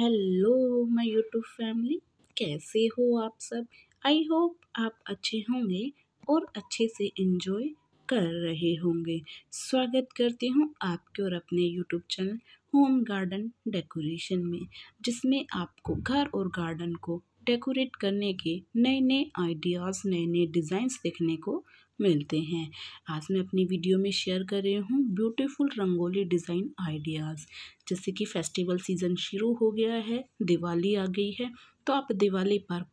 hello my YouTube family कैसे हो आप सब आई होप आप अच्छे होंगे और अच्छे से इन्जॉय कर रहे होंगे स्वागत करती हूँ आपके और अपने YouTube channel home garden decoration में जिसमें आपको घर और गार्डन को डेकोरेट करने के नए नए आइडियाज़ नए नए डिज़ाइंस देखने को मिलते हैं आज मैं अपनी वीडियो में शेयर कर रही हूँ ब्यूटीफुल रंगोली डिज़ाइन आइडियाज़ जैसे कि फेस्टिवल सीज़न शुरू हो गया है दिवाली आ गई है तो आप दिवाली पर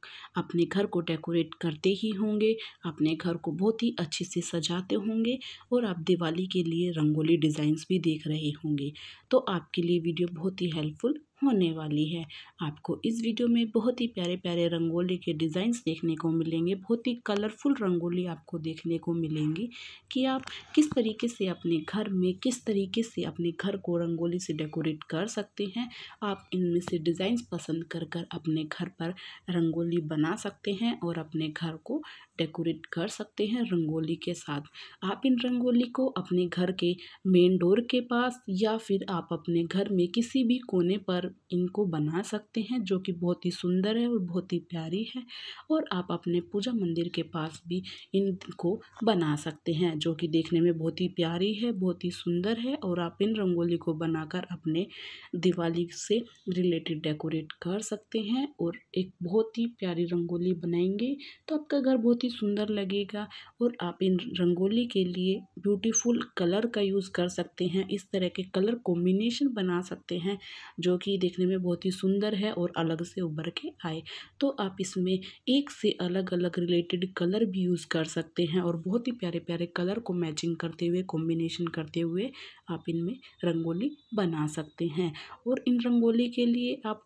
अपने घर को डेकोरेट करते ही होंगे अपने घर को बहुत ही अच्छे से सजाते होंगे और आप दिवाली के लिए रंगोली डिज़ाइंस भी देख रहे होंगे तो आपके लिए वीडियो बहुत ही हेल्पफुल होने वाली है आपको इस वीडियो में बहुत ही प्यारे प्यारे रंगोली के डिज़ाइंस देखने को मिलेंगे बहुत ही कलरफुल रंगोली आपको देखने को मिलेंगी कि आप किस तरीके से अपने घर में किस तरीके से अपने घर को रंगोली से डेकोरेट कर सकते हैं आप इनमें से डिज़ाइंस पसंद कर कर अपने घर पर रंगोली बना सकते हैं और अपने घर को डेकोरेट कर सकते हैं रंगोली के साथ आप इन रंगोली को अपने घर के मेन डोर के पास या फिर आप अपने घर में किसी भी कोने पर इनको बना सकते हैं जो कि बहुत ही सुंदर है और बहुत ही प्यारी है और आप अपने पूजा मंदिर के पास भी इनको बना सकते हैं जो कि देखने में बहुत ही प्यारी है बहुत ही सुंदर है और आप इन रंगोली को बनाकर अपने दिवाली से रिलेटेड डेकोरेट कर सकते हैं और एक बहुत ही प्यारी रंगोली बनाएंगे तो आपका घर बहुत ही ही सुंदर लगेगा और आप इन रंगोली के लिए ब्यूटीफुल कलर का यूज़ कर सकते हैं इस तरह के कलर कॉम्बिनेशन बना सकते हैं जो कि देखने में बहुत ही सुंदर है और अलग से उभर के आए तो आप इसमें एक से अलग अलग रिलेटेड कलर भी यूज़ कर सकते हैं और बहुत ही प्यारे प्यारे कलर को मैचिंग करते हुए कॉम्बिनेशन करते हुए आप इनमें रंगोली बना सकते हैं और इन रंगोली के लिए आप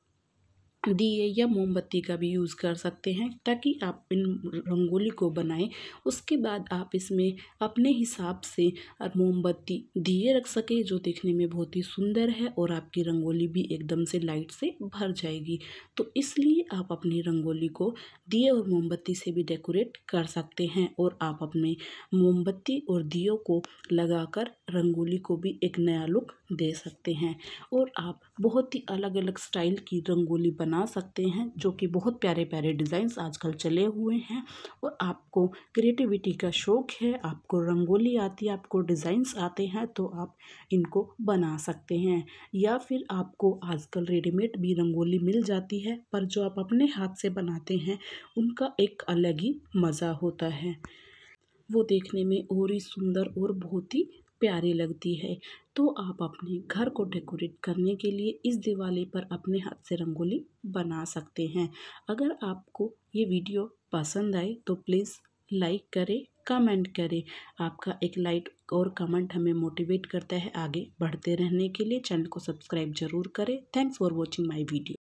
दिए या मोमबत्ती का भी यूज़ कर सकते हैं ताकि आप इन रंगोली को बनाएं उसके बाद आप इसमें अपने हिसाब से मोमबत्ती दिए रख सकें जो देखने में बहुत ही सुंदर है और आपकी रंगोली भी एकदम से लाइट से भर जाएगी तो इसलिए आप अपनी रंगोली को दिए और मोमबत्ती से भी डेकोरेट कर सकते हैं और आप अपने मोमबत्ती और दियो को लगा रंगोली को भी एक नया लुक दे सकते हैं और आप बहुत ही अलग अलग स्टाइल की रंगोली बना सकते हैं जो कि बहुत प्यारे प्यारे डिज़ाइंस आजकल चले हुए हैं और आपको क्रिएटिविटी का शौक़ है आपको रंगोली आती है आपको डिज़ाइंस आते हैं तो आप इनको बना सकते हैं या फिर आपको आजकल रेडीमेड भी रंगोली मिल जाती है पर जो आप अपने हाथ से बनाते हैं उनका एक अलग ही मज़ा होता है वो देखने में और ही सुंदर और बहुत ही प्यारी लगती है तो आप अपने घर को डेकोरेट करने के लिए इस दिवाली पर अपने हाथ से रंगोली बना सकते हैं अगर आपको ये वीडियो पसंद आए तो प्लीज़ लाइक करें कमेंट करें आपका एक लाइक और कमेंट हमें मोटिवेट करता है आगे बढ़ते रहने के लिए चैनल को सब्सक्राइब जरूर करें thanks for watching my video